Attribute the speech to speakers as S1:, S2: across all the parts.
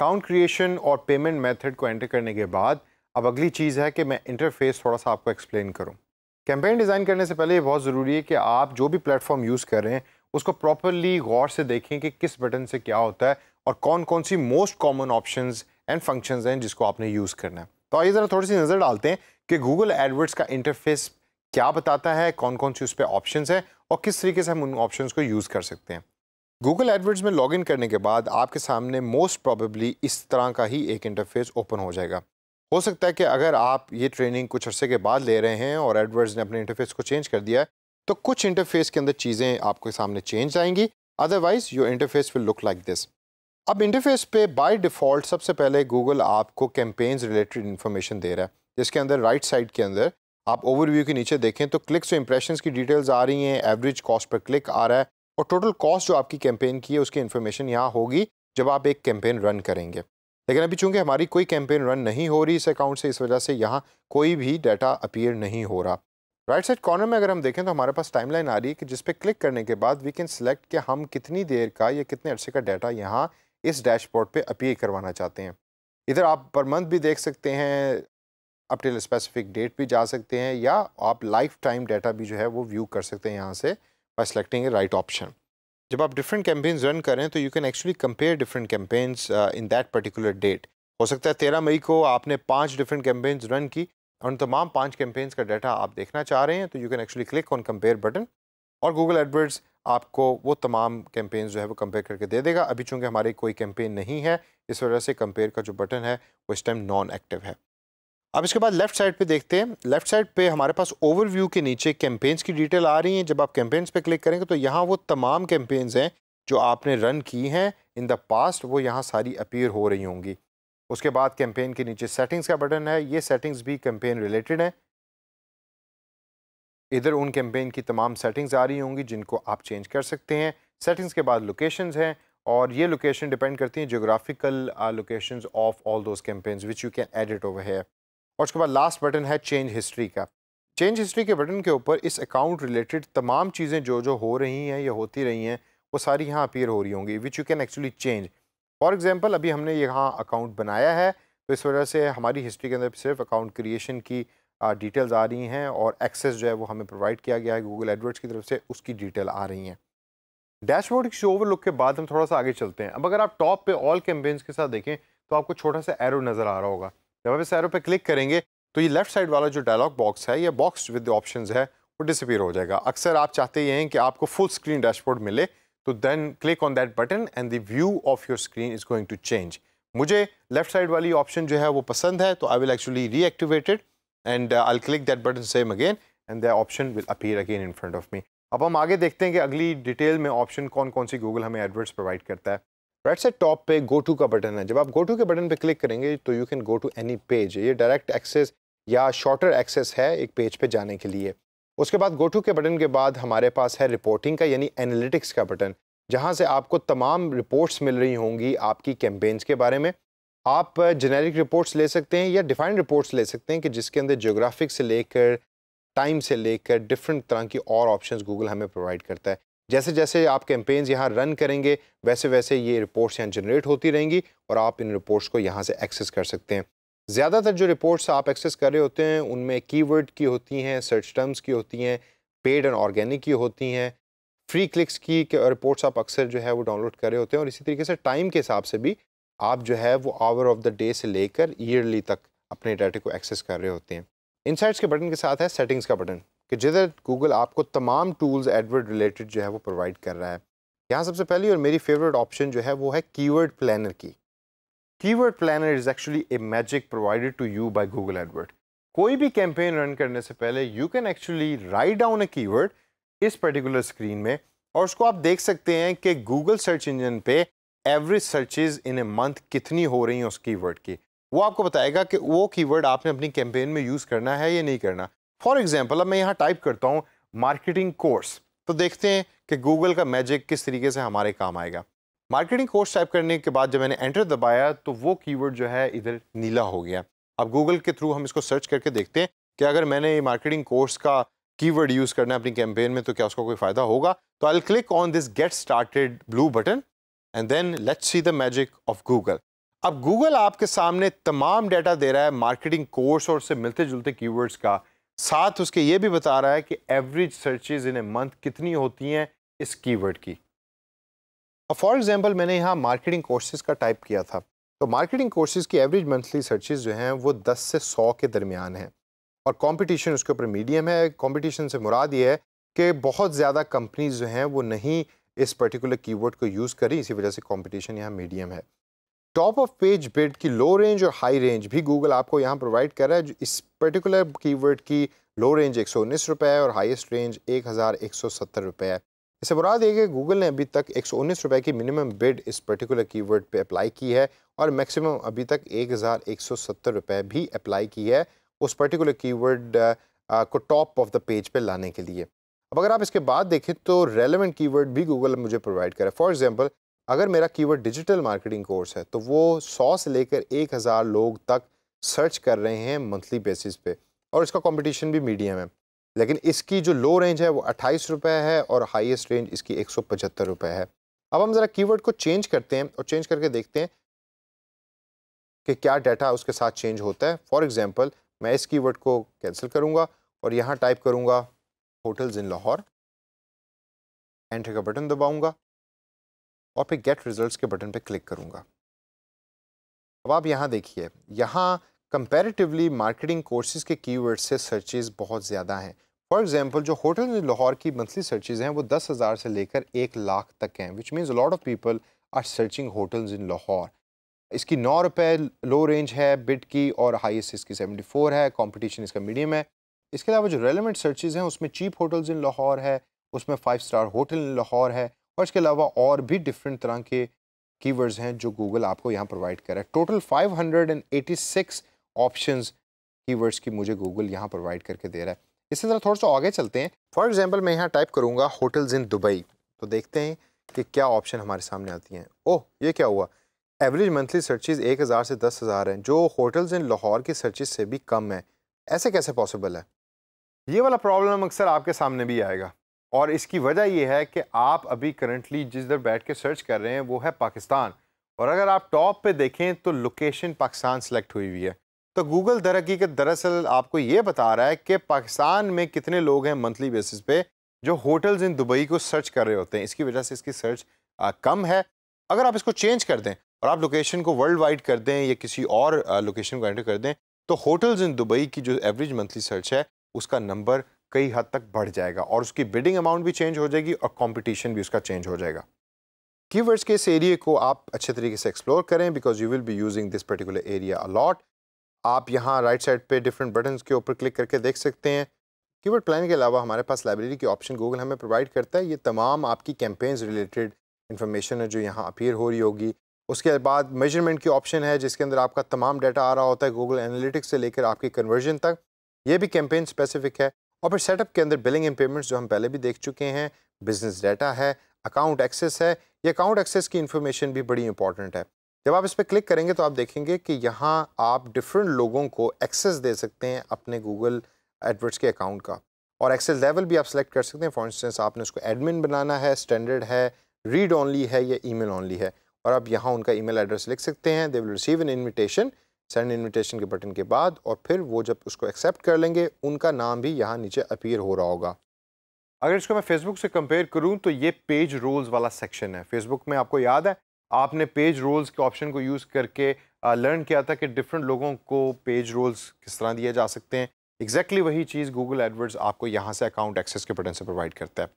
S1: account creation और payment method को enter करने के बाद अब अगली चीज़ है कि मैं इंटरफेस थोड़ा सा आपको एक्सप्लेन करूँ कैंपेन डिज़ाइन करने से पहले ये बहुत ज़रूरी है कि आप जो भी प्लेटफॉर्म यूज़ कर रहे हैं उसको प्रॉपरली गौर से देखें कि किस बटन से क्या होता है और कौन कौन सी most common option and function हैं जिसको आपने यूज़ करना है तो आइए ज़रा थोड़ी सी नज़र डालते हैं कि गूगल एडवर्ड्स का इंटरफेस क्या बताता है कौन कौन सी उस पर ऑप्शन हैं और किस तरीके से हम उन ऑप्शन को यूज़ कर सकते हैं गूगल एडवर्ड्स में लॉगिन करने के बाद आपके सामने मोस्ट प्रॉबली इस तरह का ही एक इंटरफेस ओपन हो जाएगा हो सकता है कि अगर आप ये ट्रेनिंग कुछ अरसे के बाद ले रहे हैं और एडवर्ड्स ने अपने इंटरफेस को चेंज कर दिया है तो कुछ इंटरफेस के अंदर चीज़ें आपके सामने चेंज आएंगी otherwise your interface will look like this अब इंटरफेस पे बाय डिफ़ॉल्ट सबसे पहले गूगल आपको कैंपेन्स रिलेटेड इन्फॉर्मेशन दे रहा है जिसके अंदर राइट साइड के अंदर आप ओवरव्यू के नीचे देखें तो क्लिक्स और की डिटेल्स आ रही हैं एवरेज कॉस्ट पर क्लिक आ रहा है और टोटल कॉस्ट जो आपकी कैंपेन की है उसकी इन्फॉर्मेशन यहाँ होगी जब आप एक कैंपेन रन करेंगे लेकिन अभी चूंकि हमारी कोई कैंपेन रन नहीं हो रही इस अकाउंट से इस वजह से यहाँ कोई भी डाटा अपीयर नहीं हो रहा राइट साइड कॉर्नर में अगर हम देखें तो हमारे पास टाइमलाइन आ रही है कि जिस क्लिक करने के बाद वी कैन सेलेक्ट कि हम कितनी देर का या कितने अर्से का डाटा यहाँ इस डैशबोर्ड पे अपीयर करवाना चाहते हैं इधर आप पर मंथ भी देख सकते हैं अपटिल स्पेसिफिक डेट भी जा सकते हैं या आप लाइफ टाइम डाटा भी जो है वो व्यू कर सकते हैं यहाँ से by selecting a right option जब आप डिफरेंट कैंपेन्स रन करें तो you can actually compare different campaigns in that particular date हो सकता है तेरह मई को आपने पाँच डिफरेंट कैंपेन्स रन की और उन तमाम पाँच कैंपेन्स का डाटा आप देखना चाह रहे हैं तो you can actually click on compare button और गूगल एडवर्ड्स आपको वो तमाम कैंपेन्स जो है वो कंपेयर करके दे देगा अभी चूँकि हमारी कोई कैंपेन नहीं है इस वजह से कंपेयर का जो बटन है वो इस टाइम नॉन एक्टिव है अब इसके बाद लेफ्ट साइड पे देखते हैं लेफ्ट साइड पे हमारे पास ओवरव्यू के नीचे कैंपेन्स की डिटेल आ रही हैं जब आप कैंपेन्स पे क्लिक करेंगे तो यहाँ वो तमाम कैंपेन्स हैं जो आपने रन की हैं इन द पास्ट वो यहाँ सारी अपीयर हो रही होंगी उसके बाद कैंपेन के नीचे सेटिंग्स का बटन है ये सेटिंग्स भी कैंपेन रिलेटेड हैं इधर उन कैंपेन की तमाम सेटिंग्स आ रही होंगी जिनको आप चेंज कर सकते हैं सेटिंग्स के बाद लोकेशंस हैं और ये लोकेशन डिपेंड करती हैं geographical location of all those campaigns which you can edit over है और उसके बाद लास्ट बटन है चेंज हिस्ट्री का चेंज हिस्ट्री के बटन के ऊपर इस अकाउंट रिलेटेड तमाम चीज़ें जो जो हो रही हैं या होती रही हैं वो सारी यहाँ अपीयर हो रही होंगी which you can actually change for example अभी हमने यहाँ अकाउंट बनाया है तो इस वजह से हमारी हिस्ट्री के अंदर सिर्फ अकाउंट क्रिएशन की डिटेल्स आ रही हैं और एक्सेस जो है वो हमें प्रोवाइड किया गया है गूगल एडवर्ट्स की तरफ से उसकी डिटेल आ रही हैं डैशबोर्ड की लुक के बाद हम थोड़ा सा आगे चलते हैं अब अगर आप टॉप पे ऑल कैंपेन्स के साथ देखें तो आपको छोटा सा एरो नज़र आ रहा होगा जब आप इस एरो पे क्लिक करेंगे तो ये लेफ्ट साइड वाला जो डायलॉग बॉक्स है या बॉक्स विद ऑप्शन है वो डिसअपियर हो जाएगा अक्सर आप चाहते ये हैं कि आपको फुल स्क्रीन डैशबोर्ड मिले तो then click on that button and the view of your screen is going to change मुझे लेफ्ट साइड वाली ऑप्शन जो है वो पसंद है तो I will actually reactivated and I click that button same again and the option will appear again in front of me अब हम आगे देखते हैं कि अगली डिटेल में ऑप्शन कौन कौन सी गूगल हमें एडवर्ट्स प्रोवाइड करता है राइट साइड टॉप पे गो टू का बटन है जब आप गो टू के बटन पे क्लिक करेंगे तो you can go to any page ये डायरेक्ट एक्सेस या शॉर्टर एक्सेस है एक पेज पे जाने के लिए उसके बाद गो टू के बटन के बाद हमारे पास है रिपोर्टिंग का यानी एनालिटिक्स का बटन जहाँ से आपको तमाम रिपोर्ट्स मिल रही होंगी आपकी कैंपेन्स के बारे में आप जेनेरिक रिपोर्ट्स ले सकते हैं या डिफाइंड रिपोर्ट्स ले सकते हैं कि जिसके अंदर जोग्राफिक से लेकर टाइम से लेकर डिफरेंट तरह की और ऑप्शंस गूगल हमें प्रोवाइड करता है जैसे जैसे आप कैंपेन्स यहाँ रन करेंगे वैसे वैसे ये रिपोर्ट्स यहाँ जनरेट होती रहेंगी और आप इन रिपोर्ट्स को यहाँ से एक्सेस कर सकते हैं ज़्यादातर जो रिपोर्ट्स आप एक्सेस कर रहे होते हैं उनमें कीवर्ड की होती हैं सर्च टर्म्स की होती हैं पेड एंड ऑर्गेनिक की होती हैं फ्री क्लिक्स की रिपोर्ट्स आप अक्सर जो है वो डाउनलोड कर रहे होते हैं और इसी तरीके से टाइम के हिसाब से भी आप जो है वो आवर ऑफ द डे से लेकर ईयरली तक अपने डाटे को एक्सेस कर रहे होते हैं इनसाइट्स के बटन के साथ है सेटिंग्स का बटन कि जिधर गूगल आपको तमाम टूल्स एडवर्ड रिलेटेड जो है वो प्रोवाइड कर रहा है यहाँ सबसे पहली और मेरी फेवरेट ऑप्शन जो है वो है कीवर्ड प्लानर की keyword planner is actually a magic provided to you by Google AdWord कोई भी कैंपेन रन करने से पहले you can actually write down a keyword इस पर्टिकुलर स्क्रीन में और उसको आप देख सकते हैं कि गूगल सर्च इंजन पे average searches in a month कितनी हो रही हैं उस कीवर्ड की वो आपको बताएगा कि वो कीवर्ड आपने अपनी कैंपेन में यूज़ करना है या नहीं करना फॉर एग्जाम्पल अब मैं यहाँ टाइप करता हूँ मार्केटिंग कोर्स तो देखते हैं कि गूगल का मैजिक किस तरीके से हमारे काम आएगा मार्केटिंग कोर्स टाइप करने के बाद जब मैंने एंटर दबाया तो वो कीवर्ड जो है इधर नीला हो गया अब गूगल के थ्रू हम इसको सर्च करके देखते हैं कि अगर मैंने मार्केटिंग कोर्स का कीवर्ड यूज़ करना है अपनी कैंपेन में तो क्या उसका कोई फ़ायदा होगा तो I click on this get started blue button and then let's see the magic of Google अब गूगल आपके सामने तमाम डाटा दे रहा है मार्केटिंग कोर्स और उससे मिलते जुलते कीवर्ड्स का साथ उसके ये भी बता रहा है कि average searches in a month कितनी होती हैं इस कीवर्ड की अब फॉर एग्जांपल मैंने यहाँ मार्केटिंग कोर्सेज का टाइप किया था तो मार्केटिंग कोर्सेज की एवरेज मंथली सर्चेज जो हैं वो 10 से 100 के दरमियान हैं और कंपटीशन उसके ऊपर मीडियम है कंपटीशन से मुराद ये है कि बहुत ज़्यादा कंपनीज जो हैं वो नहीं इस पर्टिकुलर कीवर्ड को यूज़ करी इसी वजह से कॉम्पिटिशन यहाँ मीडियम है टॉप ऑफ पेज बिड की लो रेंज और हाई रेंज भी गूगल आपको यहाँ प्रोवाइड कर रहा है इस पर्टिकुलर कीवर्ड की लो रेंज एक सौ उन्नीस रुपये और हाईएस्ट रेंज एक हज़ार एक सौ सत्तर रुपये है इससे बुरा दिए कि गूगल ने अभी तक एक सौ उन्नीस रुपये की मिनिमम बिड इस पर्टिकुलर कीवर्ड पे अप्लाई की है और मैक्सिमम अभी तक एक हज़ार एक सौ सत्तर रुपये भी अप्लाई की है उस पर्टिकुलर कीवर्ड को टॉप ऑफ द पेज पे लाने के लिए अब अगर आप इसके बाद देखें तो रेलिवेंट कीवर्ड भी गूगल मुझे प्रोवाइड करें फॉर एग्ज़ाम्पल अगर मेरा कीवर्ड डिजिटल मार्केटिंग कोर्स है तो वो सौ से लेकर एक हज़ार लोग तक सर्च कर रहे हैं मंथली बेसिस पे और इसका कंपटीशन भी मीडियम है लेकिन इसकी जो लो रेंज है वो अट्ठाईस रुपये है और हाईएस्ट रेंज इसकी एक सौ पचहत्तर रुपये है अब हम ज़रा कीवर्ड को चेंज करते हैं और चेंज करके देखते हैं कि क्या डाटा उसके साथ चेंज होता है फॉर एग्ज़ाम्पल मैं इस की को कैंसिल करूँगा और यहाँ टाइप करूँगा होटल्स इन लाहौर एंटर का बटन दबाऊँगा और फिर गेट रिजल्ट्स के बटन पर क्लिक करूँगा अब आप यहाँ देखिए यहाँ कंपैरेटिवली मार्केटिंग कोर्सेज के कीवर्ड से सर्चेज बहुत ज़्यादा हैं फॉर एग्जाम्पल जो होटल लाहौर की मंथली सर्चेज हैं वो दस हज़ार से लेकर एक लाख तक हैं which means lot of people are searching hotels in Lahore इसकी नौ रुपये लो रेंज है बिट की और हाईएस्ट इसकी सेवेंटी फोर है कंपटीशन इसका मीडियम है इसके अलावा जो रेलिवेंट सर्चेज हैं उसमें चीप होटल्स इन लाहौर है उसमें five star hotel in Lahore है और इसके अलावा और भी डिफरेंट तरह के कीवर्ड्स हैं जो गूगल आपको यहाँ प्रोवाइड कर रहा है टोटल 586 ऑप्शंस कीवर्ड्स की मुझे गूगल यहाँ प्रोवाइड करके दे रहा है इससे ज़रा थोड़ा सा आगे चलते हैं फॉर एग्जाम्पल मैं यहाँ टाइप करूँगा होटल्स इन दुबई तो देखते हैं कि क्या ऑप्शन हमारे सामने आती हैं ओह ये क्या हुआ एवरेज मंथली सर्चिज़ एक हज़ार से दस हज़ार हैं जो होटल्स इन लाहौर की सर्चिज़ से भी कम है ऐसे कैसे पॉसिबल है ये वाला प्रॉब्लम अक्सर आपके सामने भी आएगा और इसकी वजह यह है कि आप अभी करंटली जिस दर बैठ के सर्च कर रहे हैं वो है पाकिस्तान और अगर आप टॉप पे देखें तो लोकेशन पाकिस्तान सेलेक्ट हुई हुई है तो गूगल दर हकीकत दरअसल आपको ये बता रहा है कि पाकिस्तान में कितने लोग हैं मंथली बेसिस पे जो होटल्स इन दुबई को सर्च कर रहे होते हैं इसकी वजह से इसकी सर्च कम है अगर आप इसको चेंज कर दें और आप लोकेशन को वर्ल्ड वाइड कर दें या किसी और लोकेशन को एंटर कर दें तो होटल्स इन दुबई की जो एवरेज मंथली सर्च है उसका नंबर कई हद तक बढ़ जाएगा और उसकी बिडिंग अमाउंट भी चेंज हो जाएगी और कंपटीशन भी उसका चेंज हो जाएगा कीवर्ड्स के इस एरिए को आप अच्छे तरीके से एक्सप्लोर करें because you will be using this particular area a lot आप यहाँ राइट साइड पे डिफरेंट बटन के ऊपर क्लिक करके देख सकते हैं कीवर्ड प्लान के अलावा हमारे पास लाइब्रेरी के ऑप्शन गूगल हमें प्रोवाइड करता है ये तमाम आपकी कैंपेन्स रिलेटेड इन्फॉर्मेशन है जो यहाँ अपीयर हो रही होगी उसके बाद मेजरमेंट की ऑप्शन है जिसके अंदर आपका तमाम डाटा आ रहा होता है गूगल एनालिटिक्स से लेकर आपके कन्वर्जन तक ये भी कैंपेन स्पेसिफिक है और फिर सेटअप के अंदर बिलिंग एंड पेमेंट्स जो हम पहले भी देख चुके हैं बिजनेस डाटा है अकाउंट एक्सेस है ये अकाउंट एक्सेस की इन्फॉर्मेशन भी बड़ी इंपॉर्टेंट है जब आप इस पर क्लिक करेंगे तो आप देखेंगे कि यहाँ आप डिफरेंट लोगों को एक्सेस दे सकते हैं अपने गूगल एडवर्ट्स के अकाउंट का और एक्सेस लेवल भी आप सेलेक्ट कर सकते हैं फॉर इंस्टेंस आपने उसको एडमिन बनाना है स्टैंडर्ड है रीड ऑनली है या ईमेल ऑनली है और आप यहाँ उनका ईमेल एड्रेस लिख सकते हैं they will receive an invitation send invitation के बटन के बाद और फिर वो जब उसको एक्सेप्ट कर लेंगे उनका नाम भी यहाँ नीचे अपीयर हो रहा होगा अगर इसको मैं फेसबुक से कंपेयर करूँ तो ये पेज रोल्स वाला सेक्शन है फेसबुक में आपको याद है आपने पेज रोल्स के ऑप्शन को यूज़ करके लर्न किया था कि डिफरेंट लोगों को पेज रोल्स किस तरह दिए जा सकते हैं एग्जैक्टली exactly वही चीज़ गूगल एडवर्ड्स आपको यहाँ से अकाउंट एक्सेस के बटन से प्रोवाइड करता है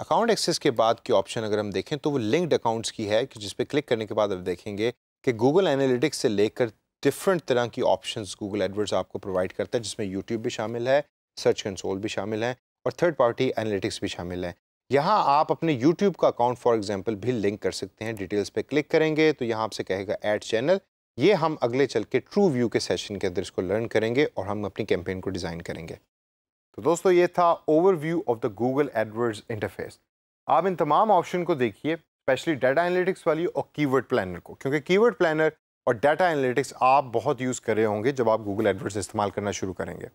S1: अकाउंट एक्सेस के बाद की ऑप्शन अगर हम देखें तो वो लिंक्ड अकाउंट्स की है कि जिस पर क्लिक करने के बाद अब देखेंगे कि गूगल एनालिटिक्स से लेकर डिफरेंट तरह की ऑप्शंस गूगल एडवर्ड्स आपको प्रोवाइड करता है जिसमें यूट्यूब भी शामिल है सर्च कंसोल भी शामिल है और थर्ड पार्टी एनालिटिक्स भी शामिल है यहाँ आप अपने यूट्यूब का अकाउंट फॉर एग्जाम्पल भी लिंक कर सकते हैं डिटेल्स पर क्लिक करेंगे तो यहाँ आपसे कहेगा एड चैनल ये हम अगले चल के ट्रू व्यू के सेशन के अंदर इसको लर्न करेंगे और हम अपनी कैंपेन को डिज़ाइन करेंगे तो दोस्तों ये था overview of the Google AdWords interface आप इन तमाम ऑप्शन को देखिए स्पेशली डाटा एनालिटिक्स वाली और कीवर्ड प्लानर को क्योंकि कीवर्ड प्लानर और डाटा एनालिटिक्स आप बहुत यूज़ कर रहे होंगे जब आप गूगल एडवर्ड्स इस्तेमाल करना शुरू करेंगे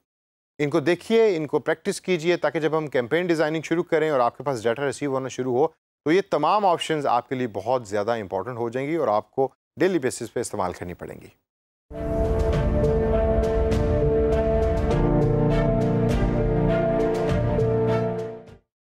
S1: इनको देखिए इनको प्रैक्टिस कीजिए ताकि जब हम कैंपेन डिज़ाइनिंग शुरू करें और आपके पास डाटा रिसीव होना शुरू हो तो ये तमाम ऑप्शंस आपके लिए बहुत ज़्यादा इंपॉर्टेंट हो जाएंगी और आपको डेली बेसिस पे इस्तेमाल करनी पड़ेंगी